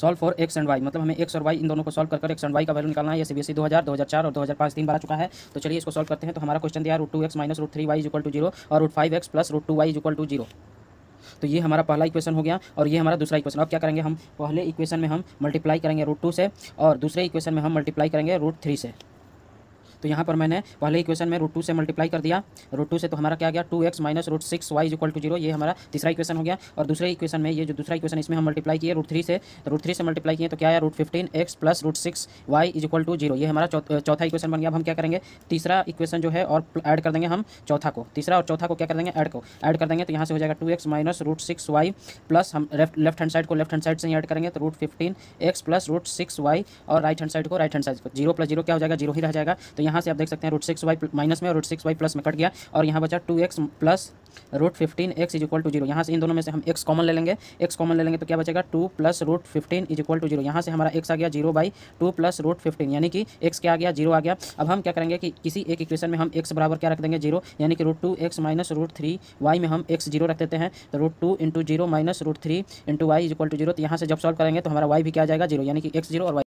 solve for x and y मतलब हमें x और वाई इन दोनों को सॉल्व कर एक्स एंड वाई का वैल्यू निकालना है ये सीबीएसई 2000 2004 और 2005 तीन बार चुका है तो चलिए इसको सॉल्व करते हैं तो हमारा क्वेश्चन दिया root two x minus root three y equal to zero और root five x plus root two y equal to zero तो ये हमारा पहला इक्वेशन हो गया और ये हमारा दूसरा इक्वेशन अब क्या करेंगे हम पहले इक्वेशन में हम मल्टीप्लाई करेंगे रूट टू से और दूसरे इक्वेशन में हम मल्टीप्लाई करेंगे रूट थ्री से तो यहाँ पर मैंने पहले इक्वेशन में रूट टू से मल्टीप्लाई कर दिया रूट टू से तो हमारा क्या गया two x minus root six y equal to zero ये हमारा तीसरा इक्वेशन हो गया और दूसरे इक्वेशन में ये जो दूसरा इक्वेशन इसमें हम मल्टीप्लाई किए रूट थ्री से रूट थ्री से मल्टीप्लाई किए तो क्या है root fifteen x plus root six y is equal to zero ये हमारा चौथा इक्वेशन बन गया अब हम क्या करेंगे तीसरा इक्वेशन जो है और ऐड कर देंगे हम चौथा को तीसरा और चौथा को क्या कर देंगे ऐड को ऐड कर देंगे तो यहाँ से हो जाएगा two x minus root six y plus हम लेफ्ट हैंड साइड को लेफ्ट हैंड साइड से ही ऐड करेंगे तो root fifteen x plus root six y और राइट हैंड साइड को राइट हैंड साइड को जीरो प्लस जीरो क्या हो जाएगा जीरो ही रह जाएगा तो यहाँ यहाँ से आप देख सकते हैं रूट सिक्स वाई माइनस में और रूट सिक्स वाई प्लस में कट गया और यहाँ बचा two x plus root fifteen x is equal to zero यहाँ से इन दोनों में से हम एक्स कॉमन ले लेंगे एक्स कॉमन ले लेंगे तो क्या बचेगा two plus root fifteen is equal to zero यहाँ से हमारा एक्स आ गया zero by two plus root fifteen यानी कि एक्स क्या आ गया जीरो आ गया अब हम क्या करेंगे कि किसी एक इक्वेशन में हम एक्स बराबर क्या रख देंगे जीरो यानी कि root two x minus root three y में हम एक्स जीरो रख देते हैं तो root two into zero minus root three into y is equal to zero तो यहाँ से जब सॉल्व करेंगे तो हमारा वाई भी क्या जाएगा जीरो यानी कि एक्स जीरो और वाई